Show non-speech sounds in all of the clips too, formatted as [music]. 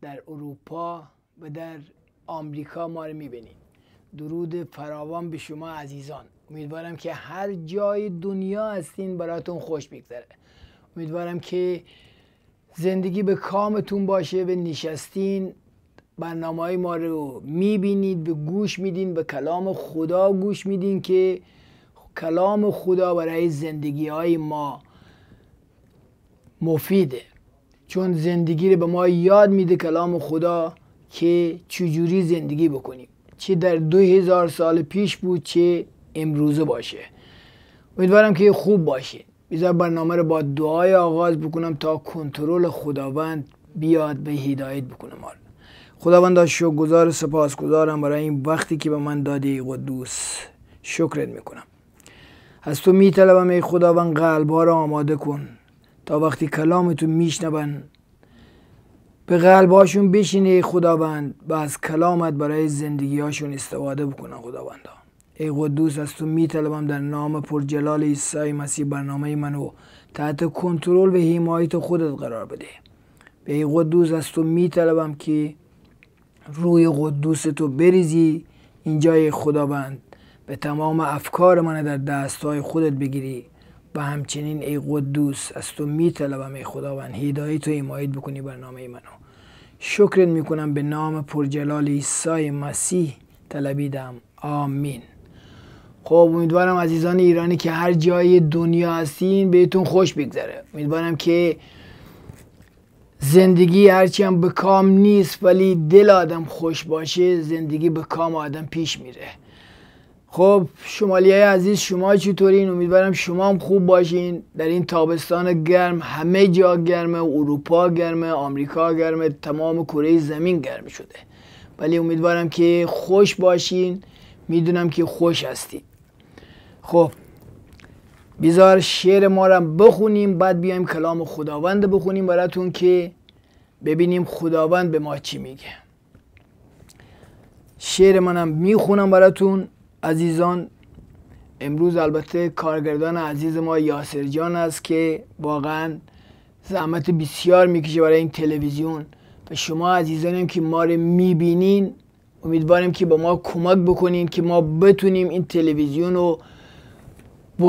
در اروپا و در آمریکا ما رو میبینید درود فراوان به شما عزیزان امیدوارم که هر جای دنیا هستین براتون خوش بگذره امیدوارم که زندگی به کامتون باشه به نشستین برنامه های ما رو میبینید به گوش میدین به کلام خدا گوش میدین که کلام خدا برای زندگی های ما مفیده چون زندگی رو به ما یاد میده کلام خدا که چجوری زندگی بکنیم چه در دو هزار سال پیش بود چه امروزه باشه امیدوارم که خوب باشه. بذار برنامه رو با دعای آغاز بکنم تا کنترل خداوند بیاد به هدایت بکنه ما خداوند و سپاس گذارم برای این وقتی که به من دادی قدوس شکرت میکنم از تو میطلبم ای خداوند قلبها را آماده کن تا وقتی کلامتو میشنبن به قلبهاشون بشینه خداوند و از کلامت برای زندگیهاشون استفاده بکنن خداوند ای قدوس از تو میطلبم در نام پرجلال عیسی مسیح برنامه منو تحت کنترل و حمایت خودت قرار بده به ای قدوس از تو میطلبم که روی قدوس تو بریزی اینجای خداوند به تمام افکار من در دستهای خودت بگیری و همچنین ای قدوس از تو می طلبم ای خداوند هدایت و ایمایت بکنی برنامه منو شکرت می کنم به نام پرجلال عیسی مسیح طلبیدم آمین خب امیدوارم عزیزان ایرانی که هر جای دنیا هستین بهتون خوش بگذره امیدوارم که زندگی هرچی هم به کام نیست ولی دل آدم خوش باشه زندگی به کام آدم پیش میره خب شمالی عزیز شما چطورین امیدوارم شما هم خوب باشین در این تابستان گرم همه جا گرمه اروپا گرمه آمریکا گرمه تمام کره زمین گرم شده ولی امیدوارم که خوش باشین میدونم که خوش هستید خب بیزار شعر ما بخونیم بعد بیایم کلام خداوند بخونیم براتون که ببینیم خداوند به ما چی میگه شعر منم میخونم براتون عزیزان امروز البته کارگردان عزیز ما یاسر جان است که واقعا زحمت بسیار میکشه برای این تلویزیون و شما عزیزانیم که ما رو میبینین امیدواریم که با ما کمک بکنین که ما بتونیم این تلویزیون رو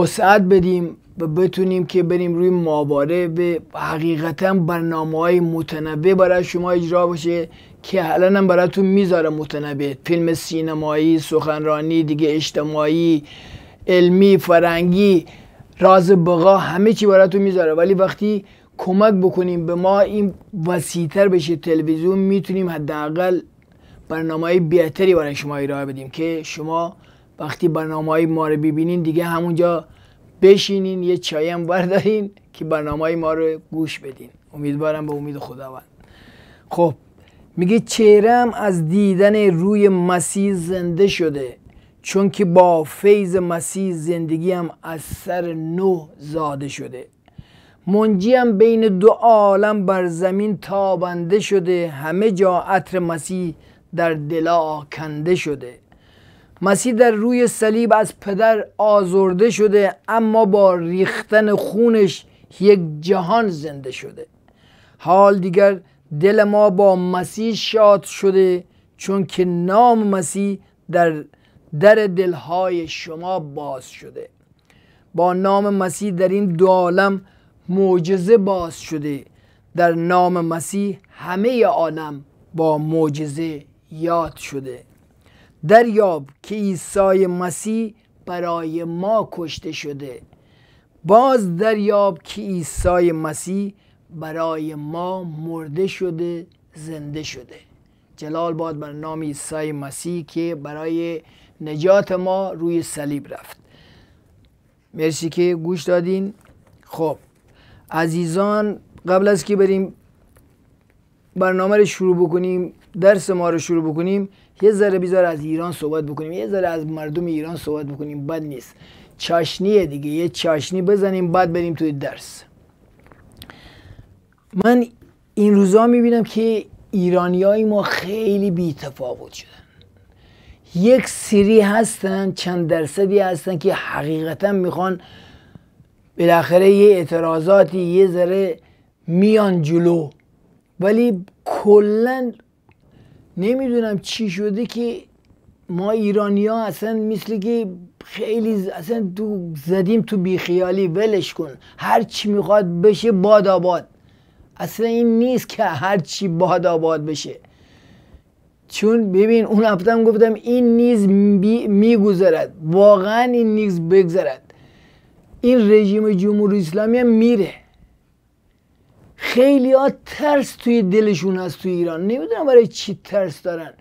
وسعت بدیم و بتونیم که بریم روی ماباره به حقیقتا برنامه های متنوع برای شما اجرا بشه که الانم براتون میذاره متنوع فیلم سینمایی سخنرانی دیگه اجتماعی علمی فرنگی راز بقا همه چی براتون میذاره ولی وقتی کمک بکنیم به ما این وسیعتر بشه تلویزیون میتونیم حداقل برنامه های بهتری برای شما ارائه بدیم که شما وقتی برنامه های ما رو ببینین دیگه همونجا بشینین یه چایی هم بردارین که برنامه های ما رو گوش بدین امیدوارم به امید خداوند خب میگه چهرم از دیدن روی مسیح زنده شده چون که با فیض مسیح زندگیم از سر نو زاده شده هم بین دو عالم بر زمین تابنده شده همه جا عطر مسیح در دلا کنده شده مسیح در روی صلیب از پدر آزرده شده اما با ریختن خونش یک جهان زنده شده حال دیگر دل ما با مسیح شاد شده چون که نام مسیح در در دلهای شما باز شده با نام مسیح در این دو عالم معجزه باز شده در نام مسیح همه عالم با معجزه یاد شده دریاب که عیسی مسیح برای ما کشته شده باز دریاب که عیسی مسیح برای ما مرده شده زنده شده جلال باد بر نام عیسی مسیح که برای نجات ما روی صلیب رفت مرسی که گوش دادین خب عزیزان قبل از که بریم برنامه رو شروع بکنیم درس ما رو شروع بکنیم یه ذره بیزار از ایران صحبت بکنیم یه ذره از مردم ایران صحبت بکنیم بد نیست چاشنیه دیگه یه چاشنی بزنیم بعد بریم توی درس من این روزا میبینم که ایرانیای ما خیلی بی شدن یک سری هستن چند درصدی هستن که حقیقتا میخوان بالاخره یه اعتراضاتی یه ذره میان جلو ولی کلا نمیدونم چی شده که ما ایرانی ها اصلا مثل که خیلی اصلا تو زدیم تو بیخیالی ولش کن هر چی میخواد بشه باد آباد اصلا این نیست که هر چی باد آباد بشه چون ببین اون هفتم گفتم این نیز میگذرد واقعا این نیز بگذرد این رژیم جمهوری اسلامی هم میره خیلی ها ترس توی دلشون هست توی ایران نمیدونم برای چی ترس دارن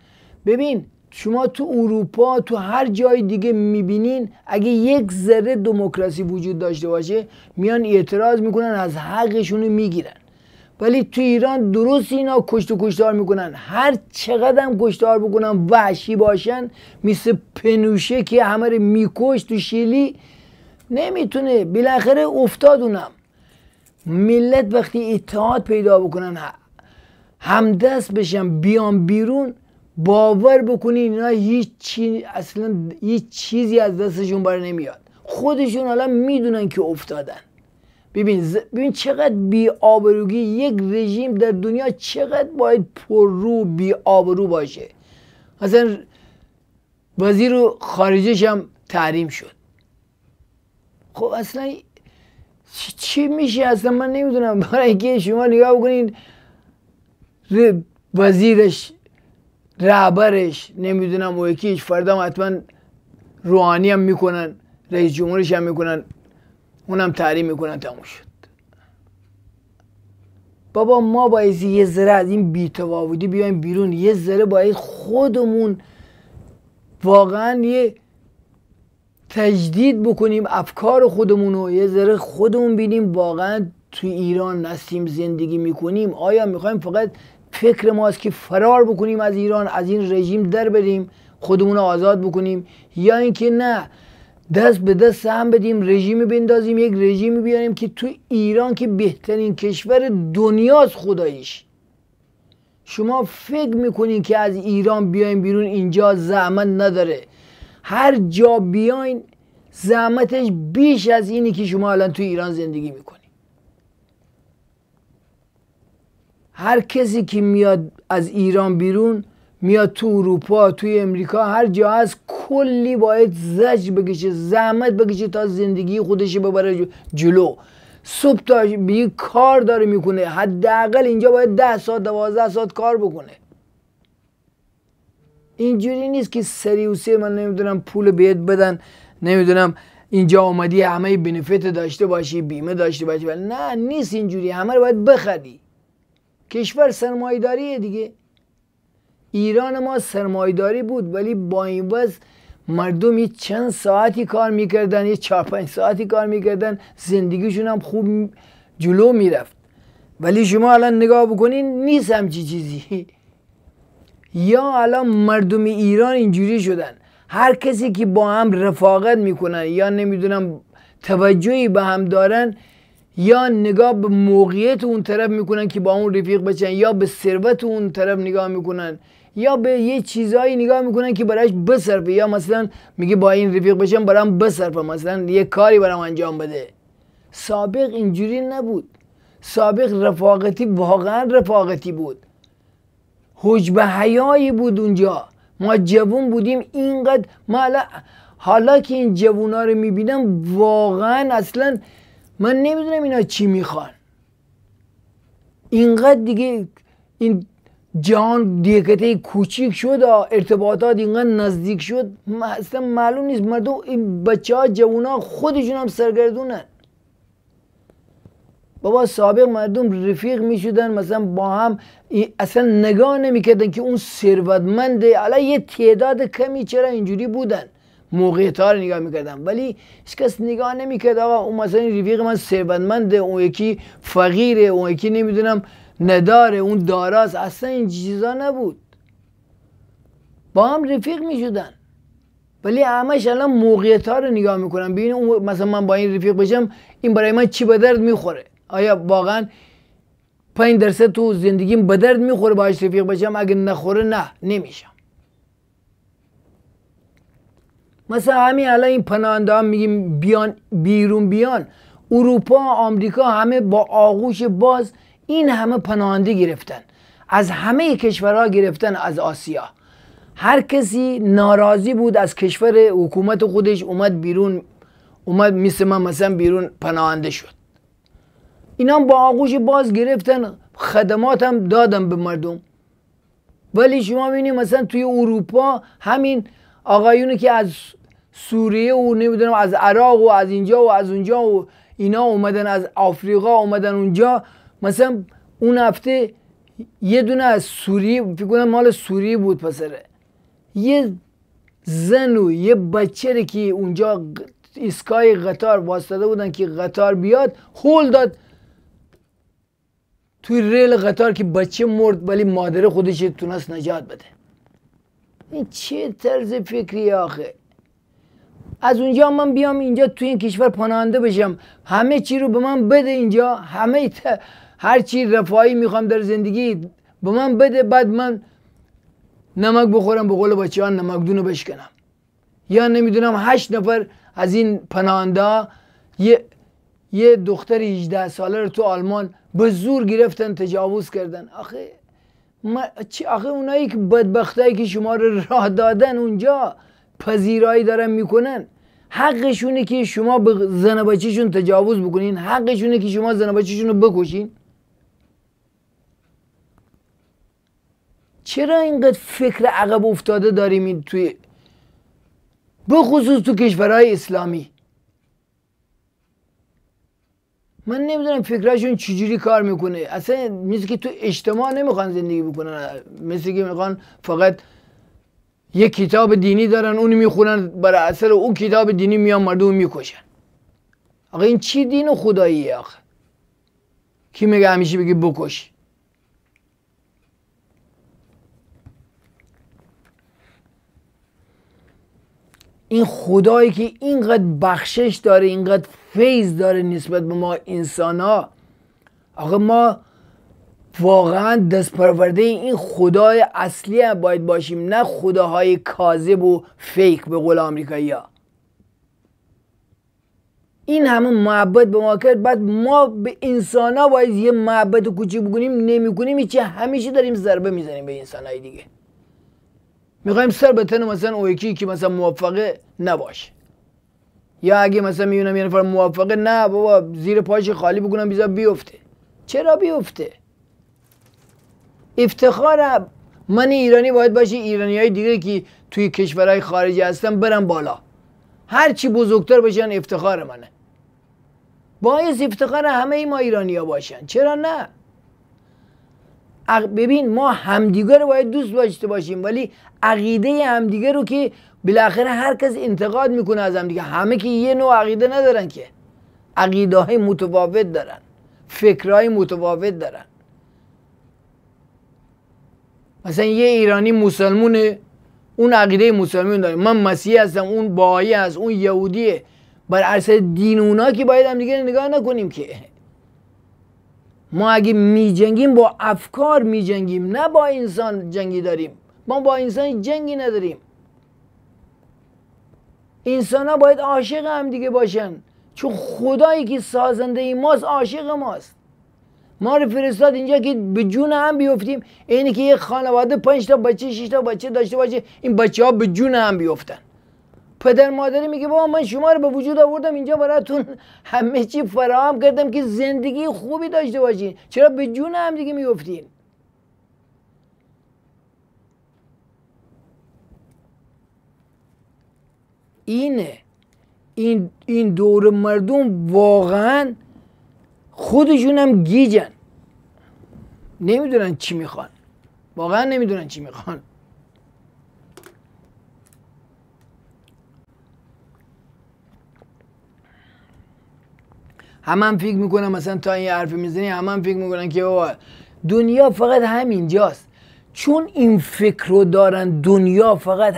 ببین شما تو اروپا تو هر جای دیگه میبینین اگه یک ذره دموکراسی وجود داشته باشه میان اعتراض میکنن از حقشونو میگیرن ولی تو ایران درست اینا کشت و کشتار میکنن هر چقدر هم کشتار بکنن وحشی باشن مثل پنوشه که همه رو میکش تو شیلی نمیتونه بالاخره افتاد اونم ملت وقتی اتحاد پیدا بکنن همدست بشن بیان بیرون باور بکنین اینا هیچ چی اصلا هیچ چیزی از دستشون بر نمیاد خودشون حالا میدونن که افتادن ببین ببین چقدر بی آبروگی یک رژیم در دنیا چقدر باید پر رو بی باشه مثلا وزیر خارجش هم تحریم شد خب اصلا چی میشه اصلا من نمیدونم [laughs] برای اینکه شما نگاه بکنین وزیرش رهبرش نمیدونم و یکیش فردا حتما روحانی هم میکنن رئیس جمهورش هم میکنن اونم تحریم میکنن تموم شد بابا ما باید یه ذره از این بیتواودی بیایم بیرون یه ذره باید خودمون واقعا یه تجدید بکنیم افکار خودمون رو یه ذره خودمون بینیم واقعا توی ایران نستیم زندگی میکنیم آیا میخوایم فقط فکر ما ماست که فرار بکنیم از ایران از این رژیم در بریم خودمون رو آزاد بکنیم یا اینکه نه دست به دست هم بدیم رژیمی بندازیم یک رژیمی بیاریم که تو ایران که بهترین کشور دنیاست خداییش شما فکر میکنین که از ایران بیاین بیرون اینجا زحمت نداره هر جا بیاین زحمتش بیش از اینی که شما الان تو ایران زندگی میکنین هر کسی که میاد از ایران بیرون میاد تو اروپا توی امریکا هر جا هست کلی باید زج بکشه زحمت بکشه تا زندگی خودش ببره جلو صبح تا بی کار داره میکنه حداقل اینجا باید ده ساعت دوازده ساعت کار بکنه اینجوری نیست که سریوسی من نمیدونم پول بهت بدن نمیدونم اینجا آمدی همه بینفیت داشته باشی بیمه داشته باشی نه نیست اینجوری همه رو باید بخری کشور سرمایداریه دیگه ایران ما سرمایداری بود ولی با این وز مردم چند ساعتی کار میکردن یه چهار پنج ساعتی کار میکردن زندگیشون هم خوب جلو میرفت ولی شما الان نگاه بکنین نیست همچی چیزی یا الان مردم ایران اینجوری شدن هر کسی که با هم رفاقت میکنن یا نمیدونم توجهی به هم دارن یا نگاه به موقعیت اون طرف میکنن که با اون رفیق بچن یا به ثروت اون طرف نگاه میکنن یا به یه چیزایی نگاه میکنن که براش بسرفه یا مثلا میگه با این رفیق بشم برام بسرفه مثلا یه کاری برام انجام بده سابق اینجوری نبود سابق رفاقتی واقعا رفاقتی بود حجب حیایی بود اونجا ما جوون بودیم اینقدر ما حالا که این جوونا رو میبینم واقعا اصلا من نمیدونم اینا چی میخوان اینقدر دیگه این جهان دیگه کوچیک شد ارتباطات اینقدر نزدیک شد اصلا معلوم نیست مردم این بچه ها جوان ها خودشون هم سرگردونن بابا سابق مردم رفیق می شدن مثلا با هم اصلا نگاه نمی کردن که اون ثروتمنده حالا یه تعداد کمی چرا اینجوری بودن موقعیت ها نگاه میکردم ولی هیچ کس نگاه نمیکرد آقا اون مثلا رفیق من ثروتمنده اون یکی فقیره اون یکی نمیدونم نداره اون داراز اصلا این چیزا نبود با هم رفیق می شدن ولی همش الان موقعیت ها رو نگاه میکنم ببین مثلا من با این رفیق بشم این برای من چی به درد میخوره آیا واقعا پنج درصد تو زندگیم به درد میخوره باش رفیق بشم اگه نخوره نه نمیشم مثلا همین الان این پناهنده ها میگیم بیان بیرون بیان اروپا آمریکا همه با آغوش باز این همه پناهنده گرفتن از همه کشورها گرفتن از آسیا هر کسی ناراضی بود از کشور حکومت خودش اومد بیرون اومد مثل من مثلا بیرون پناهنده شد اینا با آغوش باز گرفتن خدماتم دادم به مردم ولی شما ببینید مثلا توی اروپا همین آقایونی که از سوریه و نمیدونم از عراق و از اینجا و از اونجا و اینا اومدن از آفریقا اومدن اونجا مثلا اون هفته یه دونه از سوریه فکر مال سوری بود پسره یه زن و یه بچه که اونجا اسکای قطار واسطه بودن که قطار بیاد خول داد توی ریل قطار که بچه مرد ولی مادر خودش تونست نجات بده این چه طرز فکری آخه از اونجا من بیام اینجا توی این کشور پناهنده بشم همه چی رو به من بده اینجا همه هر چی رفاهی میخوام در زندگی به من بده بعد من نمک بخورم به قول بچه ها نمک دونو بشکنم یا نمیدونم هشت نفر از این پناهنده یه یه دختر 18 ساله رو تو آلمان به زور گرفتن تجاوز کردن آخه ما چی آخه اونایی که بدبختایی که شما رو راه دادن اونجا پذیرایی دارن میکنن حقشونه که شما به زن بچه‌شون تجاوز بکنین حقشونه که شما زن بچه‌شون رو بکشین چرا اینقدر فکر عقب افتاده داریم این توی خصوص تو کشورهای اسلامی من نمیدونم فکرشون چجوری کار میکنه اصلا مثل که تو اجتماع نمیخوان زندگی بکنن مثل که میخوان فقط یه کتاب دینی دارن اونو میخونن برای اثر اون کتاب دینی میان مردم میکشن آقا این چی دین و خداییه آخه کی میگه همیشه بگی بکش این خدایی که اینقدر بخشش داره اینقدر فیض داره نسبت به ما انسان ها آقا ما واقعا دست پرورده این خدای اصلی هم باید باشیم نه خداهای کاذب و فیک به قول آمریکایی ها این همه معبد به ما کرد بعد ما به انسان ها باید یه محبت کوچیک بکنیم نمی کنیم همیشه داریم ضربه میزنیم به انسان های دیگه میخوایم سر به تن مثلا او یکی که مثلا موفقه نباشه یا اگه مثلا میبینم یه نفر موفقه نه بابا زیر پاش خالی بکنم بیزا بیفته چرا بیفته افتخار من ایرانی باید باشه ایرانی های دیگه که توی کشورهای خارجی هستن برن بالا هرچی بزرگتر باشن افتخار منه باید افتخار همه ای ما ایرانی ها باشن چرا نه ببین ما همدیگه رو باید دوست داشته باشیم ولی عقیده همدیگه رو که بالاخره هر کس انتقاد میکنه از همدیگه همه که یه نوع عقیده ندارن که عقیده های متفاوت دارن فکرهای متفاوت دارن مثلا یه ایرانی مسلمونه اون عقیده مسلمون داره من مسیح هستم اون بایی هست اون یهودیه بر اصل دین اونا که باید همدیگه نگاه نکنیم که ما اگه میجنگیم با افکار می جنگیم نه با انسان جنگی داریم ما با انسان جنگی نداریم انسان ها باید عاشق هم دیگه باشن چون خدایی که سازنده ای ماست عاشق ماست ما رو فرستاد اینجا که به جون هم بیفتیم اینی که یه خانواده پنج تا بچه شش تا بچه داشته باشه این بچه ها به جون هم بیفتن پدر مادری میگه بابا من شما رو به وجود آوردم اینجا براتون همه چی فراهم کردم که زندگی خوبی داشته باشین چرا به جون هم دیگه میفتین اینه این, این دور مردم واقعا خودشون هم گیجن نمیدونن چی میخوان واقعا نمیدونن چی میخوان همه هم فکر میکنن مثلا تا این حرفی میزنی همهم فکر میکنن که بابا دنیا فقط جاست. چون این فکر رو دارن دنیا فقط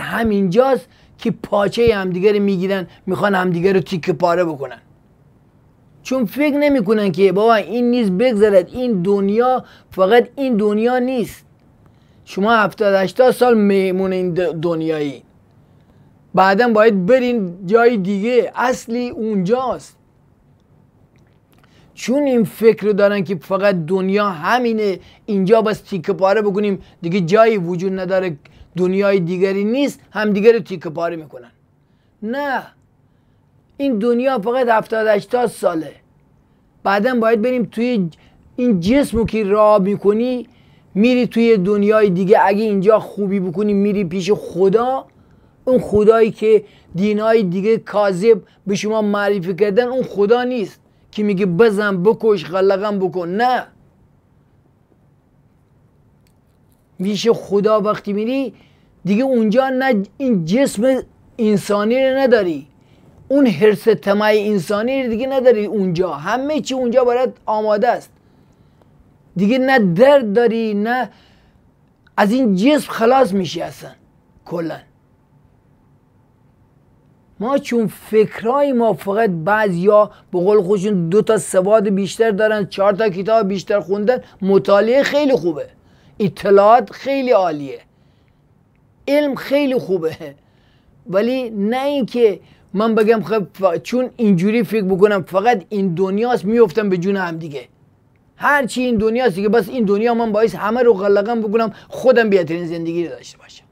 جاست که پاچه همدیگه رو میگیرن میخوان همدیگه رو تیک پاره بکنن چون فکر نمیکنن که بابا این نیست بگذرد این دنیا فقط این دنیا نیست شما هفتاد هشتاد سال میمون این دنیایی بعدا باید برین جای دیگه اصلی اونجاست چون این فکر رو دارن که فقط دنیا همینه اینجا بس تیک پاره بکنیم دیگه جایی وجود نداره دنیای دیگری نیست هم دیگر رو تیک پاره میکنن نه این دنیا فقط 70 80 ساله بعدا باید بریم توی این جسمو که راه میکنی میری توی دنیای دیگه اگه اینجا خوبی بکنی میری پیش خدا اون خدایی که دینای دیگه کاذب به شما معرفی کردن اون خدا نیست که میگه بزن بکش غلقم بکن نه میشه خدا وقتی میری دیگه اونجا نه این جسم انسانی رو نداری اون حرس تمای انسانی رو دیگه نداری اونجا همه چی اونجا برات آماده است دیگه نه درد داری نه از این جسم خلاص میشی اصلا کلا ما چون فکرهای ما فقط بعضیا به قول خودشون دو تا سواد بیشتر دارن چهار تا کتاب بیشتر خوندن مطالعه خیلی خوبه اطلاعات خیلی عالیه علم خیلی خوبه ولی نه اینکه من بگم خب چون اینجوری فکر بکنم فقط این دنیاست میفتم به جون هم دیگه هر چی این دنیاست دیگه بس این دنیا من باعث همه رو غلقم بکنم خودم بهترین زندگی رو داشته باشم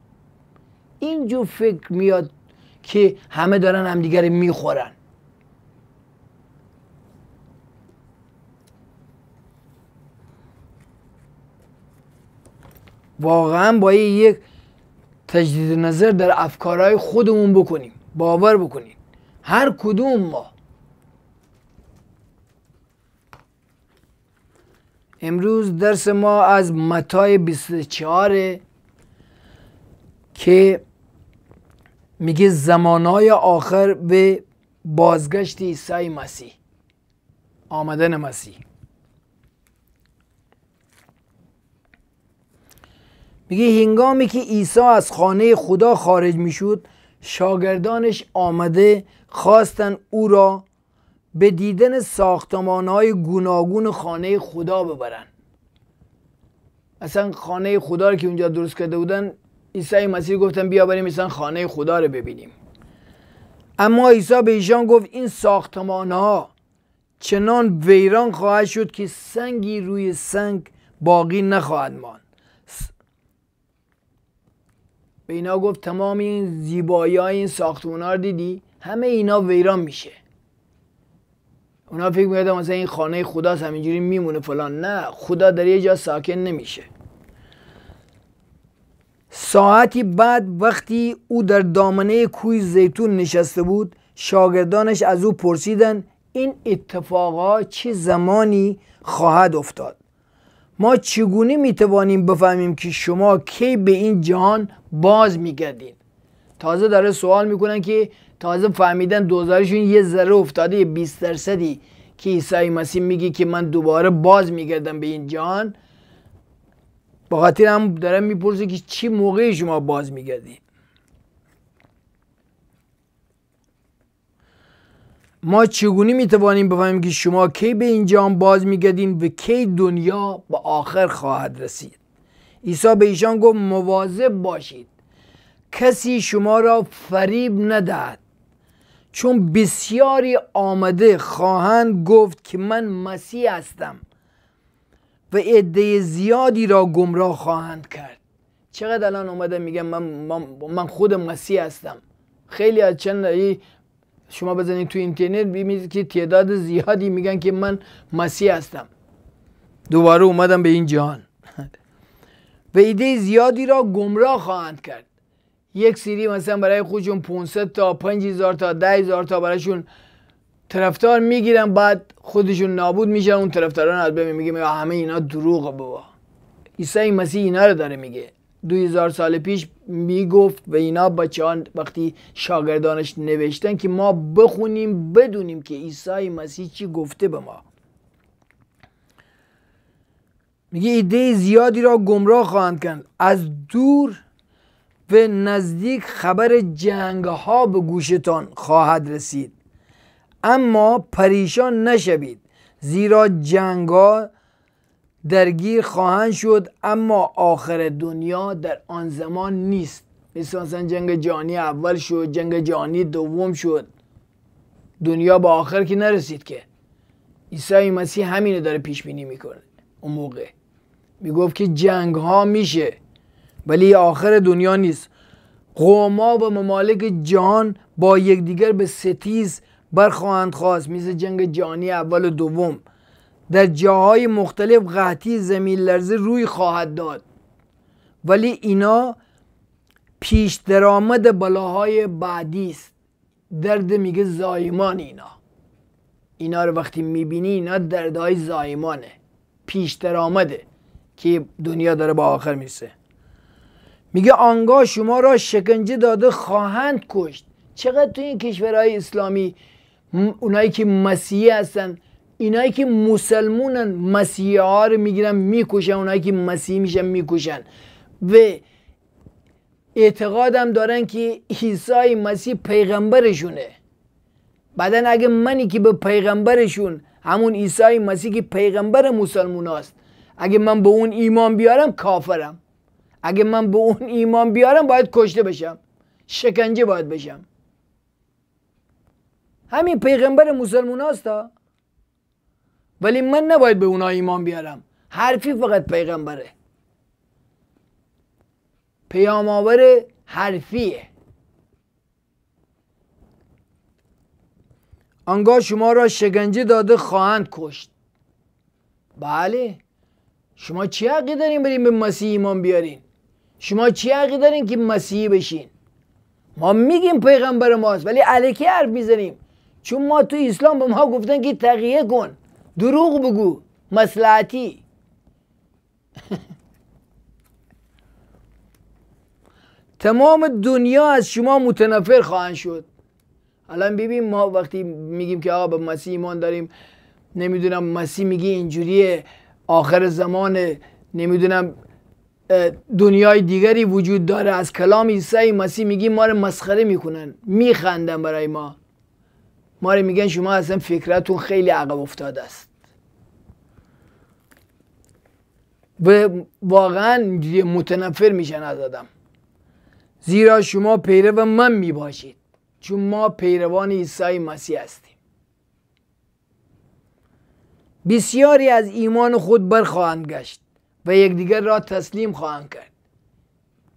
اینجور فکر میاد که همه دارن همدیگر میخورن واقعا باید یک تجدید نظر در افکارهای خودمون بکنیم باور بکنیم هر کدوم ما امروز درس ما از متای 24 که میگه زمانهای آخر به بازگشت عیسی مسیح آمدن مسیح میگه هنگامی که عیسی از خانه خدا خارج میشد شاگردانش آمده خواستن او را به دیدن های گوناگون خانه خدا ببرن اصلا خانه خدا رو که اونجا درست کرده بودن عیسی مسیح گفتن بیا بریم مثلا خانه خدا رو ببینیم اما عیسی به ایشان گفت این ساختمان ها چنان ویران خواهد شد که سنگی روی سنگ باقی نخواهد ماند به اینا گفت تمام این زیبایی های این ساختمان ها رو دیدی همه اینا ویران میشه اونا فکر میکردن مثلا این خانه خداست همینجوری میمونه فلان نه خدا در یه جا ساکن نمیشه ساعتی بعد وقتی او در دامنه کوی زیتون نشسته بود شاگردانش از او پرسیدند این اتفاقا چه زمانی خواهد افتاد ما چگونه میتوانیم بفهمیم که شما کی به این جهان باز میگردید تازه داره سوال میکنن که تازه فهمیدن دوزارشون یه ذره افتاده 20 درصدی که عیسی مسیح میگه که من دوباره باز میگردم به این جهان خاطر هم داره میپرسه که چی موقع شما باز میگردی ما چگونه میتوانیم بفهمیم که شما کی به اینجا باز میگردین و کی دنیا به آخر خواهد رسید عیسی به ایشان گفت مواظب باشید کسی شما را فریب ندهد چون بسیاری آمده خواهند گفت که من مسیح هستم و عده زیادی را گمراه خواهند کرد چقدر الان اومده میگم من, من خود مسیح هستم خیلی از چند شما بزنید تو اینترنت ببینید که تعداد زیادی میگن که من مسیح هستم دوباره اومدم به این جهان [laughs] و ایده زیادی را گمراه خواهند کرد یک سری مثلا برای خودشون 500 تا 5000 تا 10000 تا برایشون طرفدار میگیرن بعد خودشون نابود میشن اون طرفداران از بین میگه همه اینا دروغ بابا عیسی مسیح اینا رو داره میگه دو هزار سال پیش میگفت و اینا بچه وقتی شاگردانش نوشتن که ما بخونیم بدونیم که عیسی مسیح چی گفته به ما میگه ایده زیادی را گمراه خواهند کرد از دور به نزدیک خبر جنگ ها به گوشتان خواهد رسید اما پریشان نشوید زیرا جنگا درگیر خواهند شد اما آخر دنیا در آن زمان نیست مثل جنگ جهانی اول شد جنگ جهانی دوم شد دنیا به آخر که نرسید که عیسی مسیح همینه داره پیش بینی میکنه اون موقع میگفت که جنگ ها میشه ولی آخر دنیا نیست قوما و ممالک جهان با یکدیگر به ستیز برخواهند خواست مثل جنگ جهانی اول و دوم در جاهای مختلف قحطی زمین لرزه روی خواهد داد ولی اینا پیش درآمد بلاهای بعدی است درد میگه زایمان اینا اینا رو وقتی میبینی اینا دردهای زایمانه پیش درآمده که دنیا داره با آخر میسه میگه آنگاه شما را شکنجه داده خواهند کشت چقدر تو این کشورهای اسلامی اونایی که مسیحی هستن اینایی که مسلمونن مسیحی ها رو میگیرن میکشن اونایی که مسیحی میشن میکشن و اعتقادم دارن که عیسی مسیح پیغمبرشونه بعدا اگه منی که به پیغمبرشون همون عیسی مسیح که پیغمبر مسلمون هست اگه من به اون ایمان بیارم کافرم اگه من به اون ایمان بیارم باید کشته بشم شکنجه باید بشم همین پیغمبر مسلمون ها ولی من نباید به اونا ایمان بیارم حرفی فقط پیغمبره آور حرفیه آنگاه شما را شکنجه داده خواهند کشت بله شما چی حقی دارین بریم به مسیح ایمان بیارین شما چی حقی دارین که مسیحی بشین ما میگیم پیغمبر ماست ولی علیکی حرف میزنیم چون ما تو اسلام به ما گفتن که تقیه کن دروغ بگو مسلحتی [laughs] تمام دنیا از شما متنفر خواهند شد الان ببین ما وقتی میگیم که آقا به مسیح ایمان داریم نمیدونم مسیح میگی اینجوریه آخر زمان نمیدونم دنیای دیگری وجود داره از کلام عیسی مسیح میگی ما رو مسخره میکنن میخندن برای ما ما رو میگن شما اصلا فکرتون خیلی عقب افتاده است و واقعا متنفر میشن از آدم زیرا شما پیرو من میباشید چون ما پیروان عیسی مسیح هستیم بسیاری از ایمان خود برخواهند گشت و یکدیگر را تسلیم خواهند کرد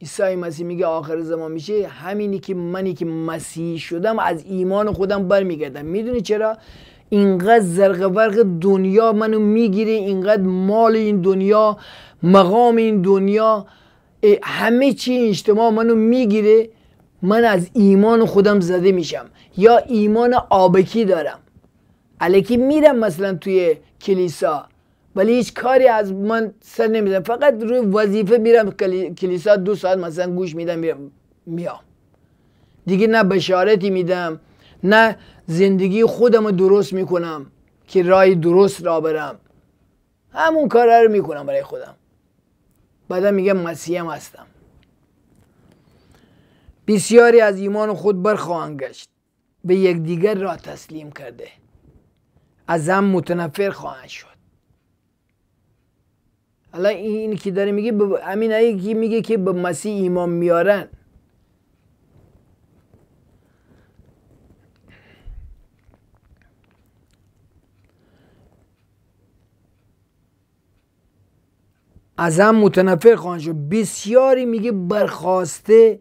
عیسی مسیح میگه آخر زمان میشه همینی که منی که مسیح شدم از ایمان خودم برمیگردم میدونی چرا اینقدر زرق ورق دنیا منو میگیره اینقدر مال این دنیا مقام این دنیا همه چی اجتماع منو میگیره من از ایمان خودم زده میشم یا ایمان آبکی دارم علیکی میرم مثلا توی کلیسا ولی هیچ کاری از من سر نمیزنم فقط روی وظیفه میرم کلیسا دو ساعت مثلا گوش میدم میام دیگه نه بشارتی میدم نه زندگی خودم رو درست میکنم که رای درست را برم همون کار رو میکنم برای خودم بعدا میگم مسیحم هستم بسیاری از ایمان خود برخواهند گشت به یکدیگر را تسلیم کرده از هم متنفر خواهند شد حالا این که داره میگه به ای که میگه که به مسیح ایمان میارن از هم متنفر خواهند شد بسیاری میگه برخواسته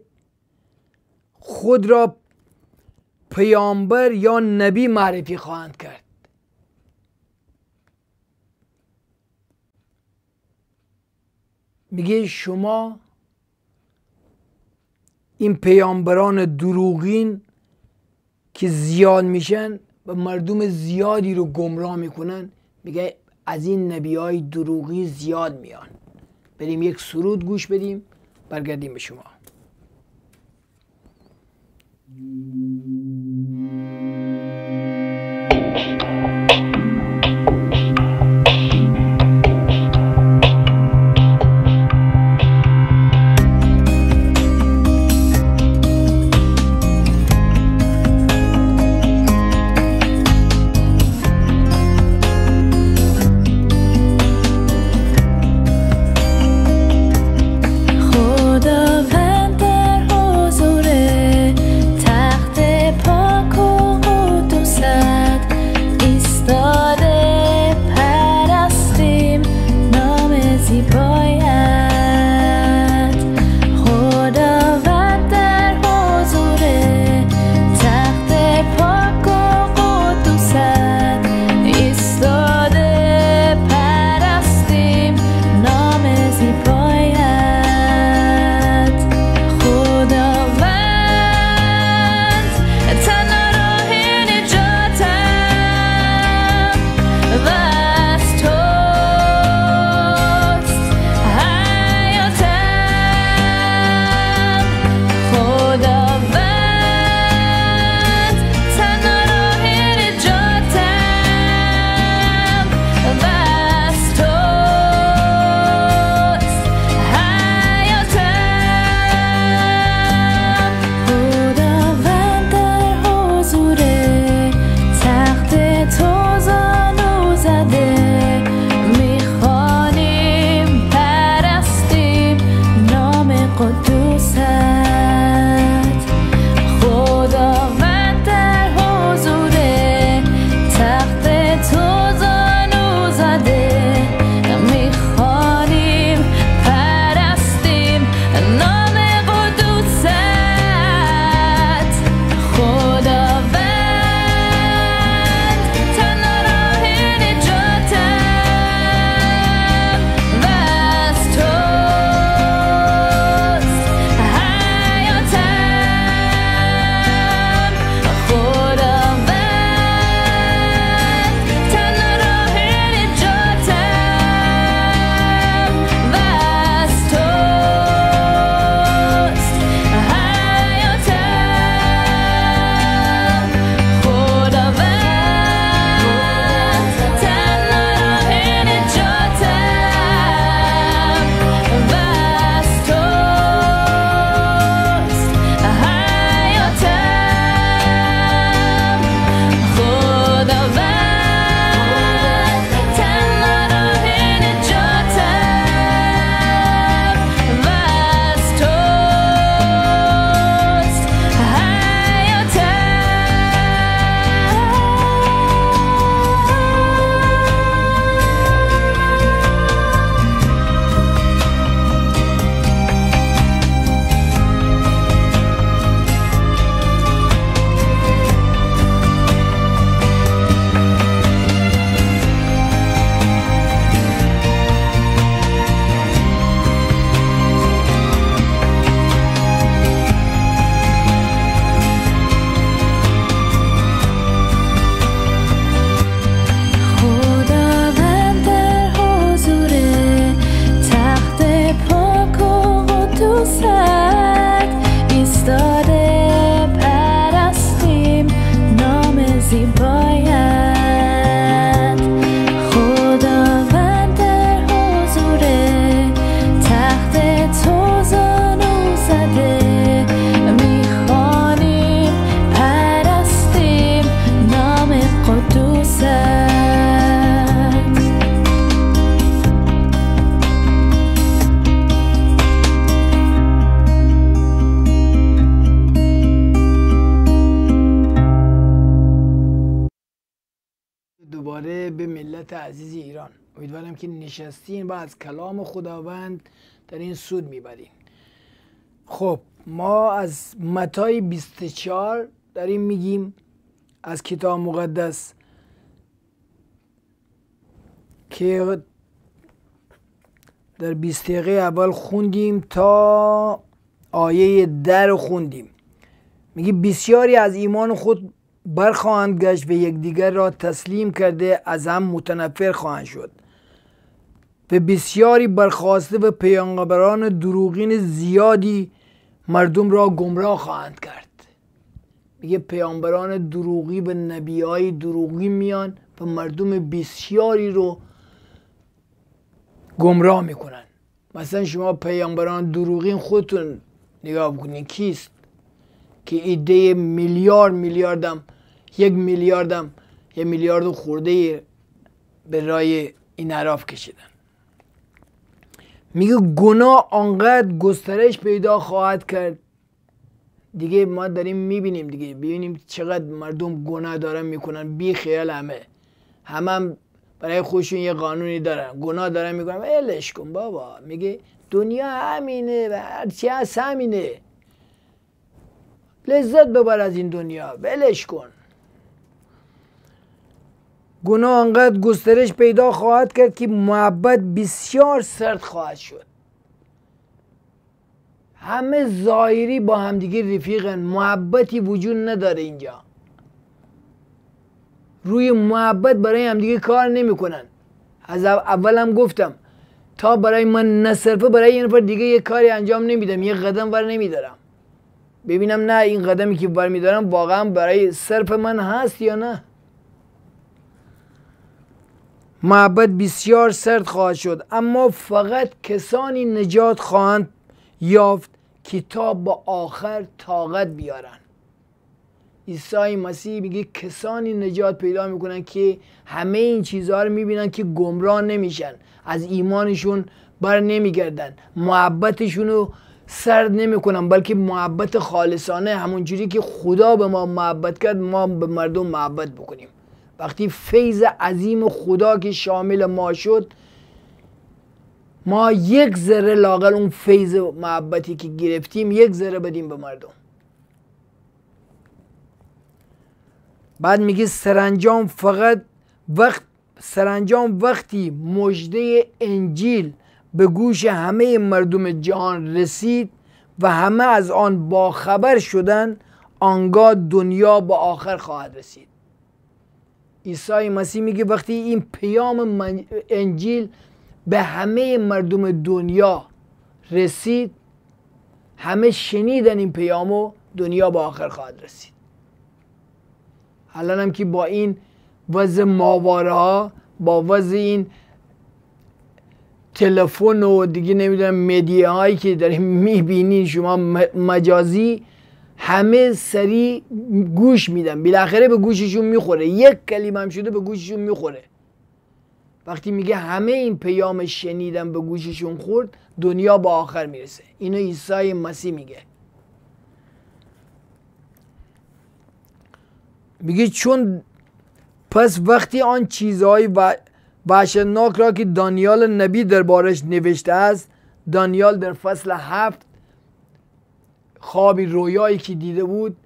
خود را پیامبر یا نبی معرفی خواهند کرد میگه شما این پیامبران دروغین که زیاد میشن و مردم زیادی رو گمراه میکنن میگه از این نبی های دروغی زیاد میان بریم یک سرود گوش بدیم برگردیم به شما و از کلام خداوند در این سود میبریم خب ما از متای 24 این میگیم از کتاب مقدس که در 20 اول خوندیم تا آیه در خوندیم میگه بسیاری از ایمان خود برخواهند گشت و یکدیگر را تسلیم کرده از هم متنفر خواهند شد و بسیاری برخواسته و پیامبران دروغین زیادی مردم را گمراه خواهند کرد میگه پیامبران دروغی به های دروغی میان و مردم بسیاری رو گمراه میکنن مثلا شما پیامبران دروغین خودتون نگاه بکنید کیست که ایده میلیارد میلیاردم یک میلیاردم یه میلیارد خورده به رای این عراف کشیدن میگه گناه آنقدر گسترش پیدا خواهد کرد دیگه ما داریم میبینیم دیگه ببینیم چقدر مردم گناه دارن میکنن بی خیال همه همم هم برای خوشون یه قانونی دارن گناه دارن میکنن الش کن بابا میگه دنیا همینه و هرچی هست همینه لذت ببر از این دنیا ولش کن گناه آنقدر گسترش پیدا خواهد کرد که محبت بسیار سرد خواهد شد همه ظاهری با همدیگه رفیقن محبتی وجود نداره اینجا روی محبت برای همدیگه کار نمیکنن از اولم گفتم تا برای من نصرفه برای یه نفر دیگه یه کاری انجام نمیدم یه قدم ور نمیدارم ببینم نه این قدمی که میدارم واقعا برای صرف من هست یا نه معبد بسیار سرد خواهد شد اما فقط کسانی نجات خواهند یافت که تا با آخر طاقت بیارن عیسی مسیح میگه کسانی نجات پیدا میکنن که همه این چیزها رو میبینن که گمراه نمیشن از ایمانشون بر نمیگردن محبتشون رو سرد نمیکنن بلکه محبت خالصانه همونجوری که خدا به ما محبت کرد ما به مردم محبت بکنیم وقتی فیض عظیم خدا که شامل ما شد ما یک ذره لاقل اون فیض محبتی که گرفتیم یک ذره بدیم به مردم بعد میگه سرانجام فقط وقت سرانجام وقتی مژده انجیل به گوش همه مردم جهان رسید و همه از آن باخبر شدن آنگاه دنیا به آخر خواهد رسید عیسی مسیح میگه وقتی این پیام انجیل به همه مردم دنیا رسید همه شنیدن این پیام و دنیا به آخر خواهد رسید حالا هم که با این وضع ماواره ها با وضع این تلفن و دیگه نمیدونم مدیه هایی که داریم میبینین شما مجازی همه سری گوش میدن بالاخره به گوششون میخوره یک کلمه هم شده به گوششون میخوره وقتی میگه همه این پیام شنیدن به گوششون خورد دنیا به آخر میرسه اینو عیسی مسیح میگه میگه چون پس وقتی آن چیزهای وحشتناک را که دانیال نبی دربارش نوشته است دانیال در فصل هفت خوابی رویایی که دیده بود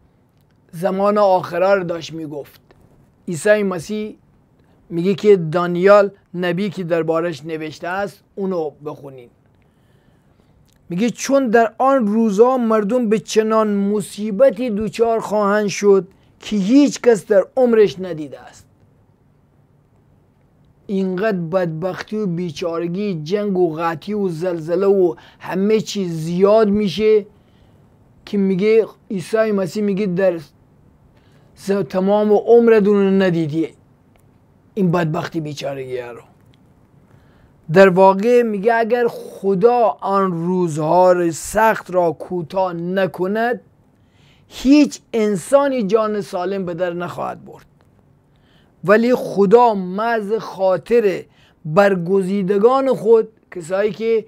زمان آخرار رو داشت میگفت عیسی مسیح میگه که دانیال نبی که دربارش نوشته است اونو بخونید میگه چون در آن روزا مردم به چنان مصیبتی دوچار خواهند شد که هیچ کس در عمرش ندیده است اینقدر بدبختی و بیچارگی جنگ و قطی و زلزله و همه چیز زیاد میشه که میگه عیسی مسیح میگه در تمام دونه ندیدی این بدبختی بیچارگی رو در واقع میگه اگر خدا آن روزها سخت را کوتاه نکند هیچ انسانی جان سالم به در نخواهد برد ولی خدا مز خاطر برگزیدگان خود کسایی که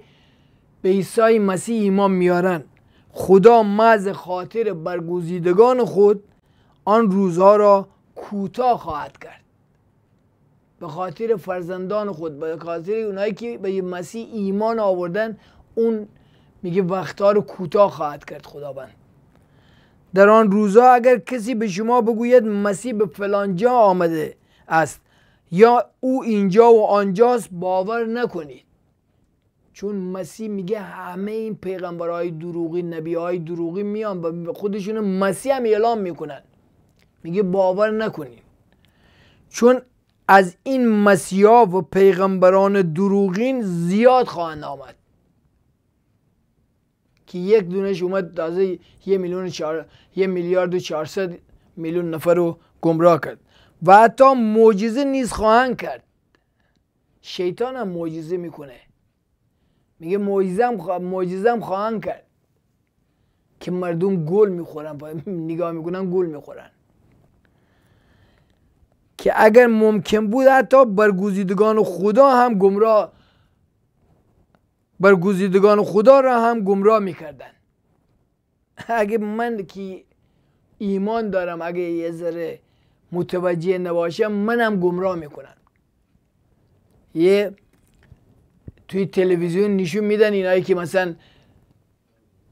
به عیسی مسیح ایمان میارند خدا مز خاطر برگزیدگان خود آن روزها را کوتاه خواهد کرد به خاطر فرزندان خود به خاطر اونایی که به مسیح ایمان آوردن اون میگه وقتها رو کوتاه خواهد کرد خداوند در آن روزها اگر کسی به شما بگوید مسیح به فلانجا آمده است یا او اینجا و آنجاست باور نکنید چون مسیح میگه همه این پیغمبرهای دروغی نبیهای دروغی میان و خودشون مسیح هم اعلام میکنن میگه باور نکنین چون از این مسیحا و پیغمبران دروغین زیاد خواهند آمد که یک دونش اومد تازه یه میلیون چار... یه میلیارد و چهارصد میلیون نفر رو گمراه کرد و حتی معجزه نیز خواهند کرد شیطان هم معجزه میکنه میگه معجزم خوا... معجزم خواهند کرد که مردم گل میخورن نگاه میکنن گل میخورن که اگر ممکن بود حتی برگزیدگان خدا هم گمراه برگزیدگان خدا را هم گمراه میکردن [laughs] اگه من که ایمان دارم اگه یه ذره متوجه نباشم منم گمراه میکنم یه توی تلویزیون نشون میدن اینایی که مثلا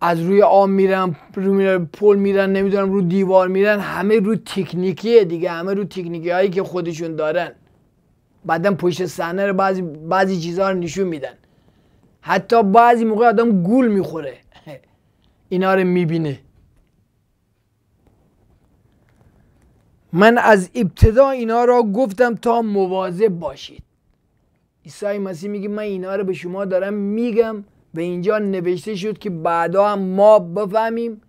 از روی آم میرن رو میرن پل میرن نمیدونم رو دیوار میرن همه رو تکنیکیه دیگه همه رو تکنیکی هایی که خودشون دارن بعدا پشت صحنه رو بعضی بعضی چیزها رو نشون میدن حتی بعضی موقع آدم گول میخوره [laughs] اینا رو میبینه من از ابتدا اینا را گفتم تا مواظب باشید عیسی مسیح میگه من اینا رو به شما دارم میگم و اینجا نوشته شد که بعدا هم ما بفهمیم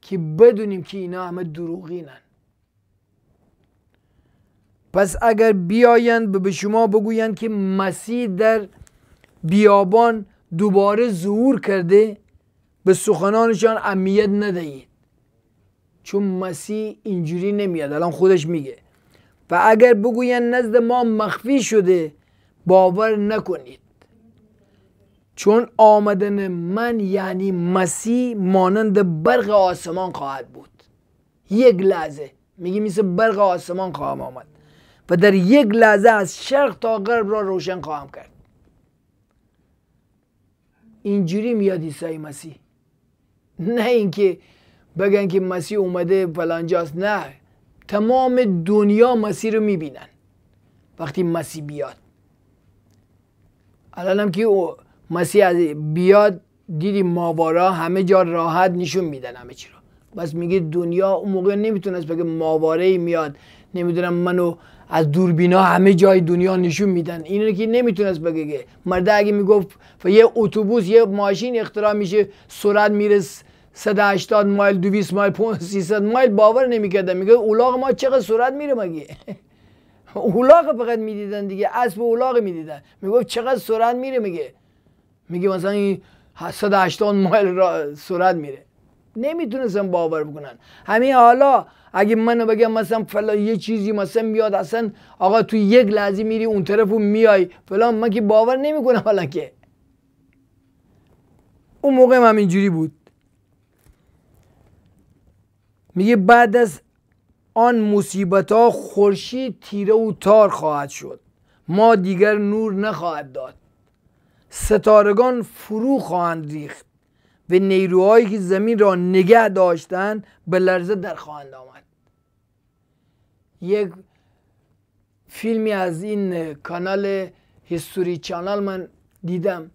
که بدونیم که اینا همه دروغینن پس اگر بیایند به شما بگویند که مسیح در بیابان دوباره ظهور کرده به سخنانشان امیت ندهید چون مسیح اینجوری نمیاد الان خودش میگه و اگر بگوین نزد ما مخفی شده باور نکنید چون آمدن من یعنی مسیح مانند برق آسمان خواهد بود یک لحظه میگه میسه برق آسمان خواهم آمد و در یک لحظه از شرق تا غرب را روشن خواهم کرد اینجوری میاد عیسی مسیح نه اینکه بگن که مسیح اومده فلانجاست نه تمام دنیا مسیح رو میبینن وقتی مسیح بیاد الان هم که او مسیح بیاد دیدی ماوارا همه جا راحت نشون میدن همه چی رو بس میگه دنیا اون موقع نمیتونست بگه ماواره میاد نمیدونم منو از دوربینا همه جای دنیا نشون میدن اینو که نمیتونست بگه مرده اگه میگفت یه اتوبوس یه ماشین اختراع میشه سرعت میرس 180 مایل 200 مایل 300 مایل باور نمیکردم میگه اولاغ ما چقدر سرعت میره مگه [laughs] اولاغ فقط میدیدن دیگه اسب اولاغ میدیدن میگفت چقدر سرعت میره میگه میگه مثلا این 180 مایل را سرعت میره نمیتونستم باور بکنن همین حالا اگه منو بگم مثلا فلا یه چیزی مثلا میاد اصلا آقا تو یک لحظه میری اون طرف و میای فلان من که باور نمیکنم حالا که اون موقع هم اینجوری بود میگه بعد از آن مصیبت ها خورشید تیره و تار خواهد شد ما دیگر نور نخواهد داد ستارگان فرو خواهند ریخت و نیروهایی که زمین را نگه داشتند به لرزه در خواهند آمد یک فیلمی از این کانال هیستوری چانل من دیدم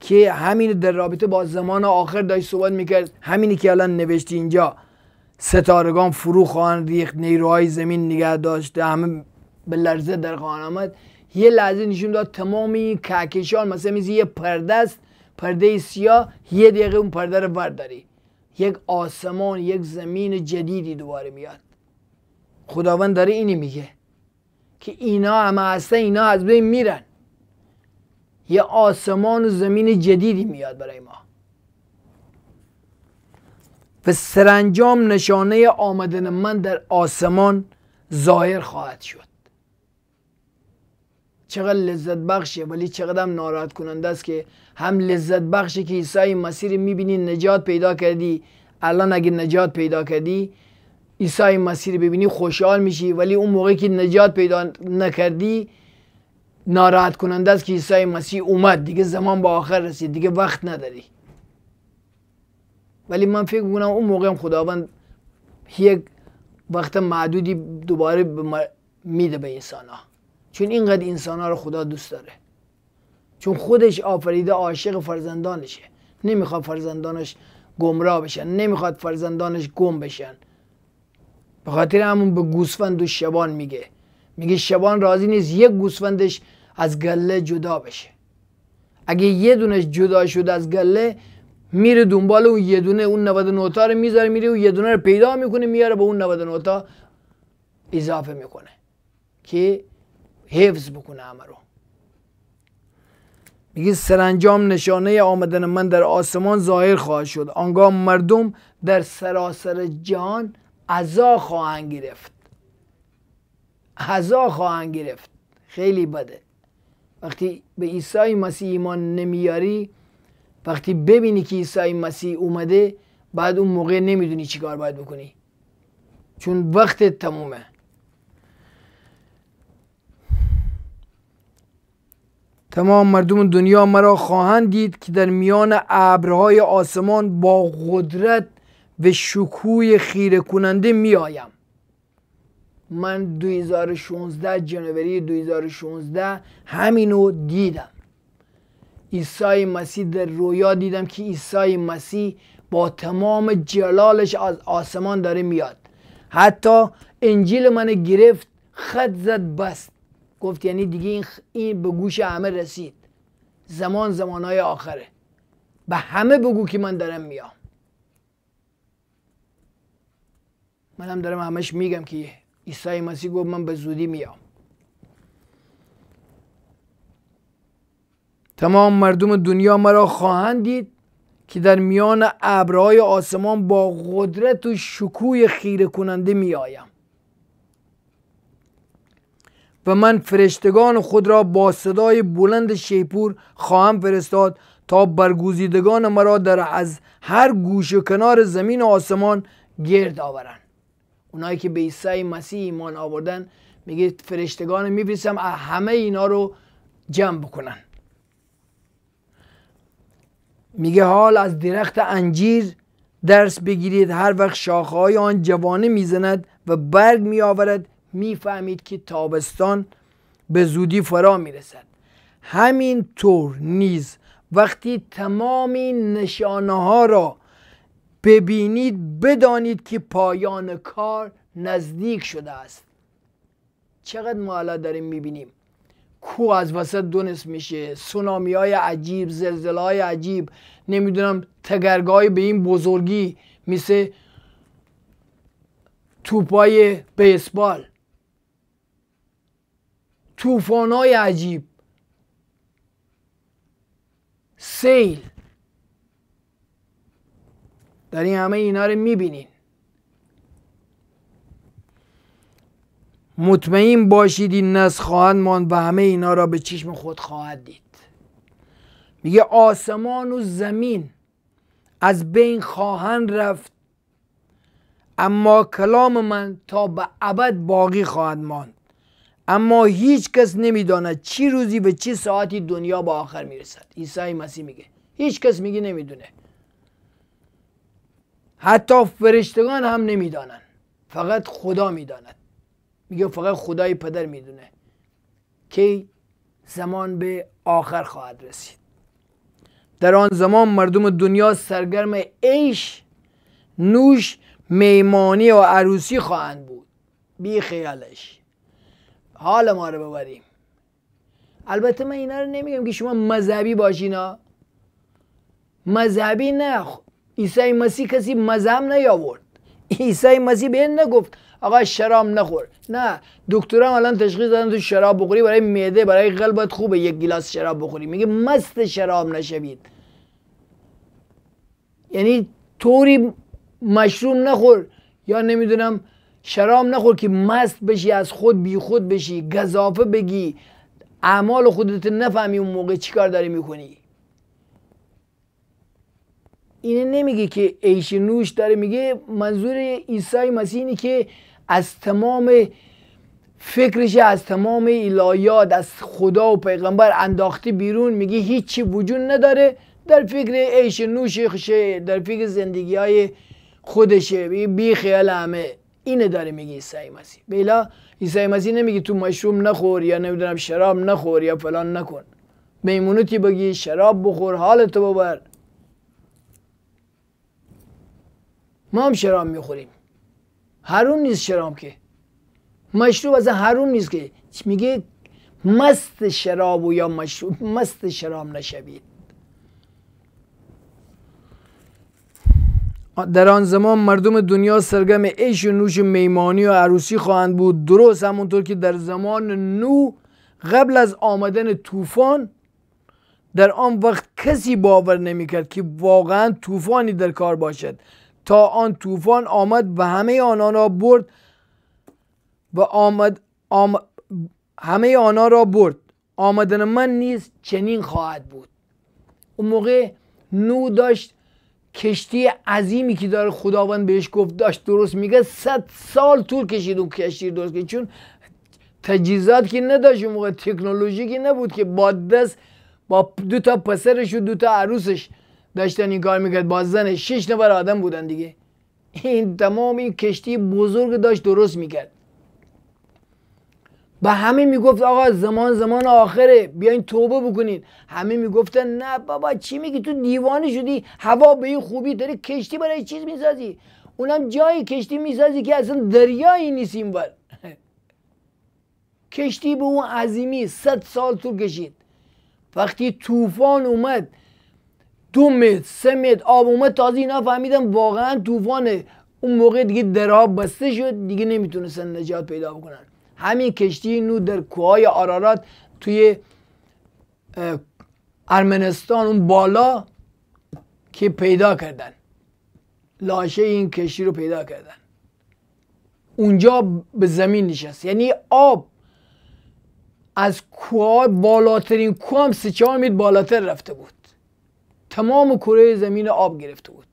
که همین در رابطه با زمان آخر داشت صحبت میکرد همینی که الان نوشتی اینجا ستارگان فرو خواهند ریخت نیروهای زمین نگه داشته همه به لرزه در خواهند آمد یه لحظه نشون داد تمام این کهکشان مثلا میزی یه پرده است پرده سیاه یه دقیقه اون پرده رو برداری یک آسمان یک زمین جدیدی دوباره میاد خداوند داره اینی میگه که اینا همه هستن اینا از بین میرن یه آسمان و زمین جدیدی میاد برای ما و سرانجام نشانه آمدن من در آسمان ظاهر خواهد شد چقدر لذت بخشه ولی چقدر ناراحت کننده است که هم لذت بخشه که عیسی مسیح میبینی نجات پیدا کردی الان اگه نجات پیدا کردی عیسی مسیح ببینی خوشحال میشی ولی اون موقعی که نجات پیدا نکردی ناراحت کننده است که عیسی مسیح اومد دیگه زمان به آخر رسید دیگه وقت نداری ولی من فکر میکنم اون موقع هم خداوند یک وقت معدودی دوباره میده به انسان ها چون اینقدر انسان ها رو خدا دوست داره چون خودش آفریده عاشق فرزندانشه نمیخواد فرزندانش گمراه بشن نمیخواد فرزندانش گم بشن به خاطر همون به گوسفند و شبان میگه میگه شبان راضی نیست یک گوسفندش از گله جدا بشه اگه یه دونش جدا شد از گله میره دنبال اون یه دونه اون 99 تا رو میذاره میره اون یه دونه رو پیدا میکنه میاره به اون 99 تا اضافه میکنه که حفظ بکنه همه رو میگه سرانجام نشانه آمدن من در آسمان ظاهر خواهد شد آنگاه مردم در سراسر جهان عزا خواهند گرفت عزا خواهند گرفت خیلی بده وقتی به عیسی مسیح ایمان نمیاری وقتی ببینی که عیسی مسیح اومده بعد اون موقع نمیدونی چیکار باید بکنی چون وقتت تمومه تمام مردم دنیا مرا خواهند دید که در میان ابرهای آسمان با قدرت و شکوه خیره کننده می آیم من 2016 جنوری 2016 همینو دیدم عیسی مسیح در رویا دیدم که عیسی مسیح با تمام جلالش از آسمان داره میاد حتی انجیل من گرفت خط زد بست گفت یعنی دیگه این, این به گوش همه رسید زمان زمانهای آخره به همه بگو که من دارم میام منم هم دارم همش میگم که عیسی مسیح گفت من به زودی میام تمام مردم دنیا مرا خواهند دید که در میان ابرهای آسمان با قدرت و شکوه خیره کننده می آیم و من فرشتگان خود را با صدای بلند شیپور خواهم فرستاد تا برگزیدگان مرا در از هر گوش و کنار زمین و آسمان گرد آورند اونایی که به عیسی مسیح ایمان آوردن میگه فرشتگان میفرستم همه اینا رو جمع بکنن میگه حال از درخت انجیر درس بگیرید هر وقت شاخهای آن جوانه میزند و برگ میآورد میفهمید که تابستان به زودی فرا میرسد همین طور نیز وقتی تمام این نشانه ها را ببینید بدانید که پایان کار نزدیک شده است چقدر ما الان داریم میبینیم کو از وسط دونست میشه سونامی های عجیب زلزله های عجیب نمیدونم تگرگاه به این بزرگی مثل توپای بیسبال توفان های عجیب سیل در این همه اینا رو میبینین مطمئن باشید این نس خواهد ماند و همه اینا را به چشم خود خواهد دید میگه آسمان و زمین از بین خواهند رفت اما کلام من تا به ابد باقی خواهد ماند اما هیچ کس نمیداند چی روزی و چه ساعتی دنیا به آخر میرسد عیسی مسیح میگه هیچ کس میگه نمیدونه حتی فرشتگان هم نمیدانند فقط خدا میداند میگه فقط خدای پدر میدونه که زمان به آخر خواهد رسید در آن زمان مردم دنیا سرگرم عیش نوش میمانی و عروسی خواهند بود بی خیالش حال ما رو ببریم البته من اینا رو نمیگم که شما مذهبی باشینا مذهبی نه خب، عیسی مسیح کسی مذهب نیاورد عیسی مسیح به این نگفت آقا شراب نخور نه دکترم الان تشخیص دادن تو شراب بخوری برای معده برای قلبت خوبه یک گلاس شراب بخوری میگه مست شراب نشوید یعنی طوری مشروب نخور یا نمیدونم شراب نخور که مست بشی از خود بیخود بشی گذافه بگی اعمال خودت نفهمی اون موقع کار داری میکنی اینه نمیگه که ایش نوش داره میگه منظور ایسای مسیح که از تمام فکرش از تمام الهیات از خدا و پیغمبر انداختی بیرون میگی هیچی وجود نداره در فکر ایش نوش خشه در فکر زندگی های خودشه بی خیال همه اینه داره میگه عیسی مسیح بیلا عیسی مسیح نمیگه تو مشروم نخور یا نمیدونم شراب نخور یا فلان نکن میمونوتی بگی شراب بخور حالتو ببر ما هم شراب میخوریم حروم نیست شراب که مشروب از حروم نیست که میگه مست شراب و یا مشروب مست شراب نشوید در آن زمان مردم دنیا سرگم عیش و نوش میمانی و عروسی خواهند بود درست همونطور که در زمان نو قبل از آمدن طوفان در آن وقت کسی باور نمیکرد که واقعا طوفانی در کار باشد تا آن طوفان آمد و همه آنها را برد و آمد آم همه آنها را برد آمدن من نیز چنین خواهد بود اون موقع نو داشت کشتی عظیمی که داره خداوند بهش گفت داشت درست میگه صد سال طول کشید اون کشتی درست که چون تجهیزات که نداشت اون موقع تکنولوژی که نبود که با دست با دو تا پسرش و دو تا عروسش داشتن این کار میکرد زن شش نفر آدم بودن دیگه این تمام این کشتی بزرگ داشت درست میکرد به همه میگفت آقا زمان زمان آخره بیاین توبه بکنین همه میگفتن نه بابا چی میگی تو دیوانه شدی هوا به این خوبی داری کشتی برای چیز میسازی اونم جای کشتی میسازی که اصلا دریایی نیست اینور کشتی به اون عظیمی صد سال طول کشید وقتی طوفان اومد دو متر سه متر آب اومد تازه اینا فهمیدن واقعا طوفانه اون موقع دیگه دراب بسته شد دیگه نمیتونستن نجات پیدا بکنن همین کشتی نو در کوهای آرارات توی ارمنستان اون بالا که پیدا کردن لاشه این کشتی رو پیدا کردن اونجا به زمین نشست یعنی آب از کوه بالاترین کوه هم سه چهار بالاتر رفته بود تمام کره زمین آب گرفته بود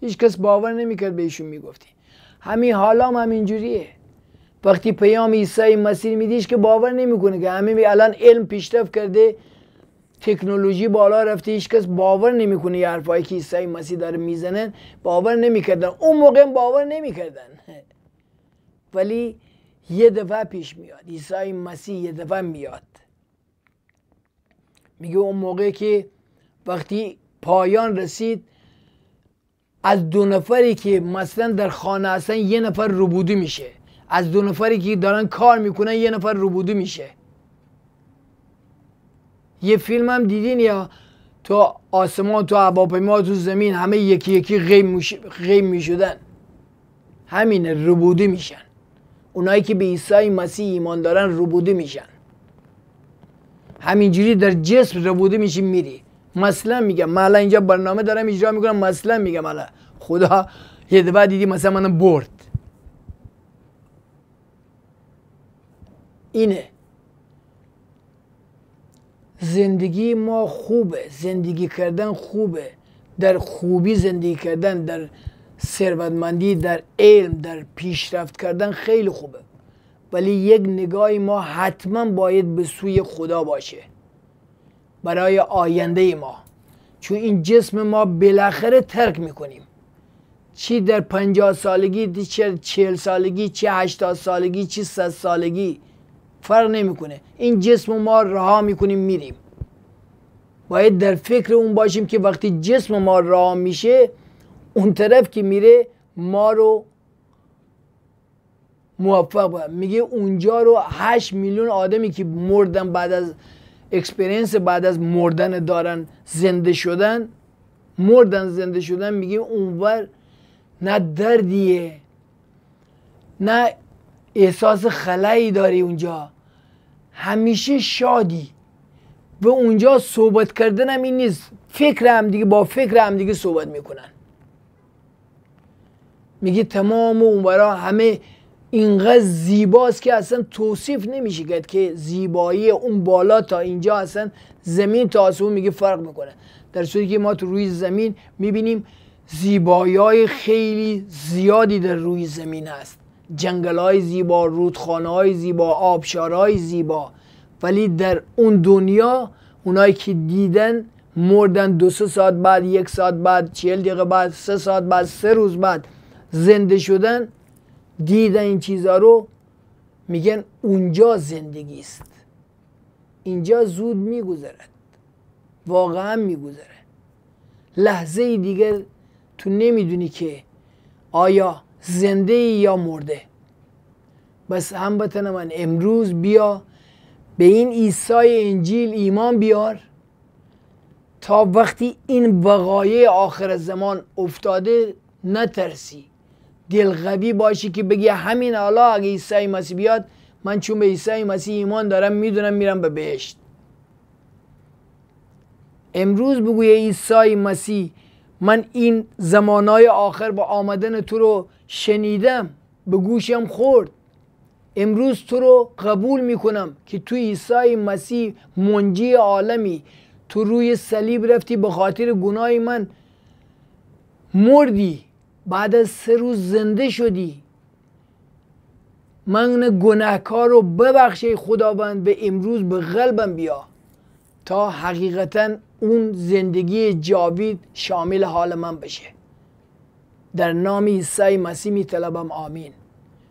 هیچ کس باور نمیکرد بهشون ایشون میگفتی همین حالا هم جوریه وقتی پیام عیسی مسیح میدیش که باور نمیکنه که همه الان علم پیشرفت کرده تکنولوژی بالا رفته هیچ کس باور نمیکنه یه حرفایی که عیسی مسیح داره میزنن باور نمیکردن اون موقع باور نمیکردن ولی یه دفعه پیش میاد عیسی مسیح یه دفعه میاد میگه اون موقع که وقتی پایان رسید از دو نفری که مثلا در خانه هستن یه نفر روبودی میشه از دو نفری که دارن کار میکنن یه نفر روبودی میشه یه فیلم هم دیدین یا تو آسمان تو هواپیما تو زمین همه یکی یکی غیب میشدن همینه روبودی میشن اونایی که به عیسی مسیح ایمان دارن روبودی میشن همینجوری در جسم ربوده میشی میری مثلا میگم من اینجا برنامه دارم اجرا میکنم مثلا میگم مالا خدا یه دفعه دیدی مثلا من برد اینه زندگی ما خوبه زندگی کردن خوبه در خوبی زندگی کردن در ثروتمندی در علم در پیشرفت کردن خیلی خوبه ولی یک نگاهی ما حتما باید به سوی خدا باشه برای آینده ما چون این جسم ما بالاخره ترک میکنیم چی در پنجاه سالگی چه چهل سالگی چه هشتاد سالگی چه صد سالگی فرق نمیکنه این جسم ما رها میکنیم میریم باید در فکر اون باشیم که وقتی جسم ما رها میشه اون طرف که میره ما رو موفق میگه اونجا رو هشت میلیون آدمی که مردن بعد از اکسپرینس بعد از مردن دارن زنده شدن مردن زنده شدن میگه اونور نه دردیه نه احساس خلایی داری اونجا همیشه شادی و اونجا صحبت کردن هم این نیست فکر هم دیگه با فکر هم دیگه صحبت میکنن میگه تمام اونورا همه اینقدر زیباست که اصلا توصیف نمیشه که زیبایی اون بالا تا اینجا اصلا زمین تا آسمون میگه فرق میکنه در صورتی که ما تو روی زمین میبینیم زیبایی های خیلی زیادی در روی زمین هست جنگل های زیبا رودخانه های زیبا آبشار های زیبا ولی در اون دنیا اونایی که دیدن مردن دو سه ساعت بعد یک ساعت بعد چهل دقیقه بعد سه ساعت بعد سه روز بعد زنده شدن دیدن این چیزها رو میگن اونجا زندگی است اینجا زود میگذرد واقعا میگذره لحظه دیگه تو نمیدونی که آیا زنده یا مرده بس هم بطن من امروز بیا به این ایسای انجیل ایمان بیار تا وقتی این وقایع آخر زمان افتاده نترسی دلغبی باشی که بگی همین حالا اگه عیسی مسیح بیاد من چون به عیسی مسیح ایمان دارم میدونم میرم به بهشت امروز بگوی عیسی مسیح من این زمانهای آخر با آمدن تو رو شنیدم به گوشم خورد امروز تو رو قبول میکنم که تو عیسی مسیح منجی عالمی تو روی صلیب رفتی به خاطر گناه من مردی بعد از سه روز زنده شدی من گناهکار رو ببخشه خداوند به امروز به قلبم بیا تا حقیقتا اون زندگی جاوید شامل حال من بشه در نام عیسی مسیح می طلبم آمین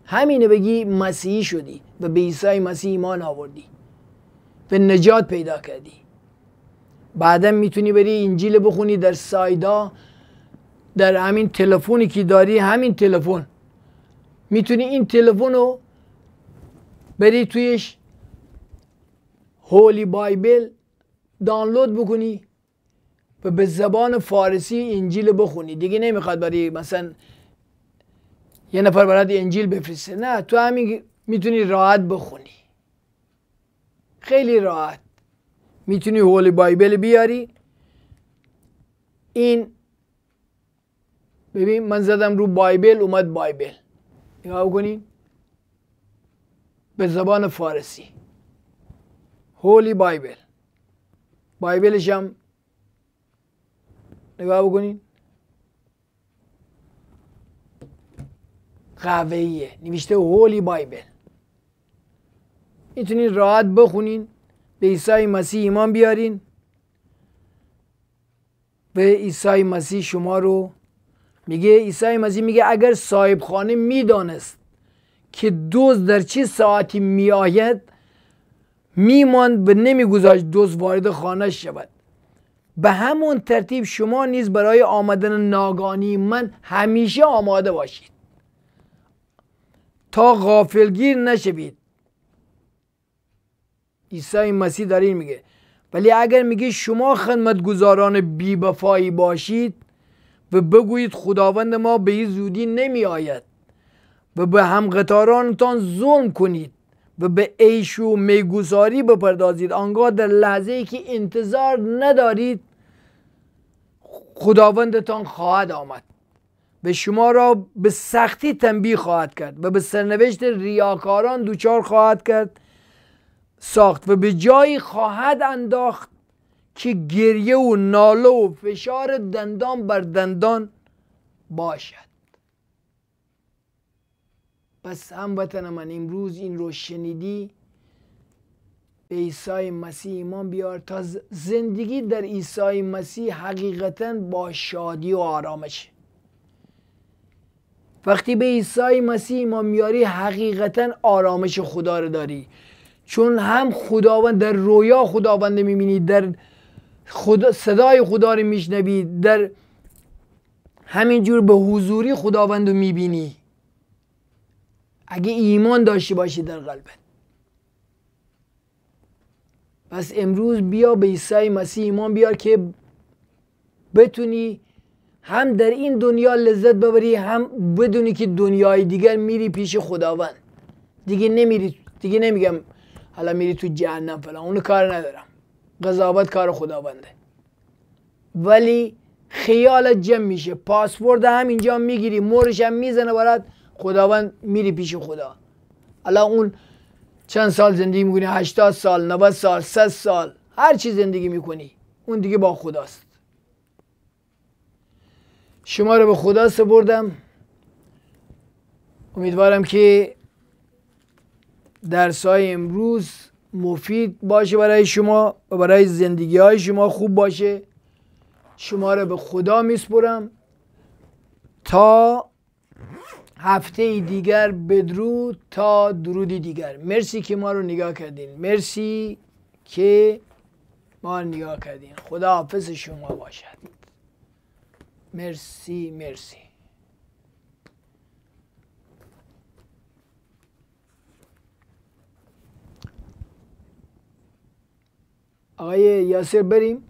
همینه بگی مسیحی شدی و به عیسی مسیح ایمان آوردی و نجات پیدا کردی بعدم میتونی بری انجیل بخونی در سایدا در همین تلفنی که داری همین تلفن میتونی این تلفن رو بری تویش هولی بایبل دانلود بکنی و به زبان فارسی انجیل بخونی دیگه نمیخواد برای مثلا یه نفر برات انجیل بفرسته نه تو همین میتونی راحت بخونی خیلی راحت میتونی هولی بایبل بیاری این ببین من زدم رو بایبل اومد بایبل نگاه بکنین به زبان فارسی هولی بایبل بایبلش هم نگاه بکنین قهوهیه نوشته هولی بایبل میتونین راحت بخونین به ایسای مسیح ایمان بیارین به ایسای مسیح شما رو میگه عیسی مسیح میگه اگر صاحب خانه میدانست که دوز در چه ساعتی میآید میماند به نمیگذاشت دوز وارد خانه شود به همون ترتیب شما نیز برای آمدن ناگانی من همیشه آماده باشید تا غافلگیر نشوید عیسی مسیح این میگه ولی اگر میگه شما خدمتگزاران بیبفایی باشید و بگویید خداوند ما به این زودی نمی آید و به همقطارانتان ظلم کنید و به عیش و میگوزاری بپردازید آنگاه در لحظه ای که انتظار ندارید خداوندتان خواهد آمد به شما را به سختی تنبیه خواهد کرد و به سرنوشت ریاکاران دوچار خواهد کرد ساخت و به جایی خواهد انداخت که گریه و ناله و فشار دندان بر دندان باشد پس هموطن من امروز این رو شنیدی به ایسای مسیح ایمان بیار تا زندگی در ایسای مسیح حقیقتا با شادی و آرامش وقتی به عیسی مسیح ایمان میاری حقیقتا آرامش خدا رو داری چون هم خداوند در رویا خداوند میبینی در خدا صدای خدا رو میشنوی در همینجور به حضوری خداوند رو میبینی اگه ایمان داشته باشی در قلبت پس امروز بیا به عیسی مسیح ایمان بیار که بتونی هم در این دنیا لذت ببری هم بدونی که دنیای دیگر میری پیش خداوند دیگه نمیری دیگه نمیگم حالا میری تو جهنم فلان اونو کار ندارم قضاوت کار خداونده ولی خیالت جمع میشه پاسپورت هم اینجا میگیری مورش هم میزنه برات خداوند میری پیش خدا الان اون چند سال زندگی میکنی 80 سال 90 سال 100 سال هر چی زندگی میکنی اون دیگه با خداست شما رو به خدا سپردم امیدوارم که درس های امروز مفید باشه برای شما و برای زندگی های شما خوب باشه شما را به خدا میسپرم تا هفته دیگر بدرود تا درودی دیگر مرسی که ما رو نگاه کردین مرسی که ما رو نگاه کردین خدا حافظ شما باشد مرسی مرسی آقای یاسر بریم